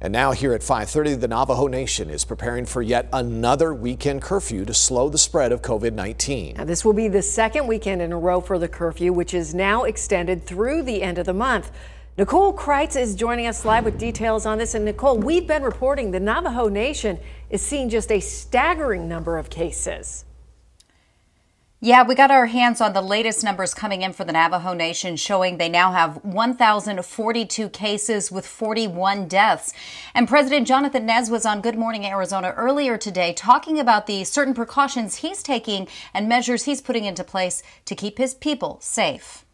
And now here at 5:30 the Navajo Nation is preparing for yet another weekend curfew to slow the spread of COVID-19. This will be the second weekend in a row for the curfew which is now extended through the end of the month. Nicole Kreitz is joining us live with details on this and Nicole, we've been reporting the Navajo Nation is seeing just a staggering number of cases. Yeah, we got our hands on the latest numbers coming in for the Navajo Nation showing they now have 1,042 cases with 41 deaths. And President Jonathan Nez was on Good Morning Arizona earlier today talking about the certain precautions he's taking and measures he's putting into place to keep his people safe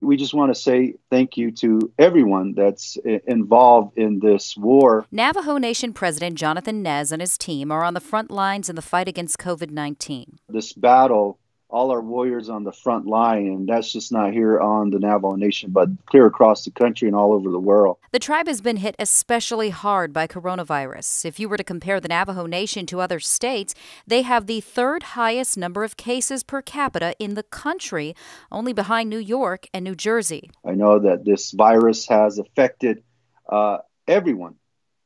we just want to say thank you to everyone that's involved in this war. Navajo Nation President Jonathan Nez and his team are on the front lines in the fight against COVID 19. This battle all our warriors on the front line, and that's just not here on the Navajo Nation, but clear across the country and all over the world. The tribe has been hit especially hard by coronavirus. If you were to compare the Navajo Nation to other states, they have the third highest number of cases per capita in the country, only behind New York and New Jersey. I know that this virus has affected uh, everyone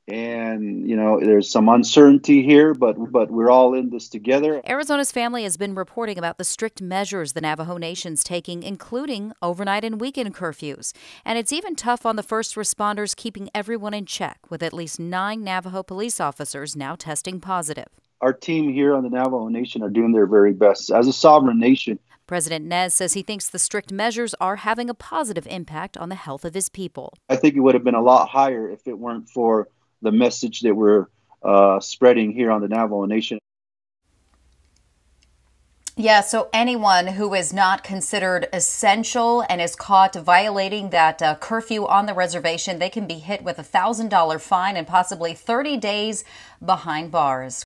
and you know there's some uncertainty here but but we're all in this together. Arizona's family has been reporting about the strict measures the Navajo Nation's taking including overnight and weekend curfews and it's even tough on the first responders keeping everyone in check with at least 9 Navajo police officers now testing positive. Our team here on the Navajo Nation are doing their very best as a sovereign nation. President Nez says he thinks the strict measures are having a positive impact on the health of his people. I think it would have been a lot higher if it weren't for the message that we're uh, spreading here on the Navajo Nation. Yeah, so anyone who is not considered essential and is caught violating that uh, curfew on the reservation, they can be hit with a $1,000 fine and possibly 30 days behind bars.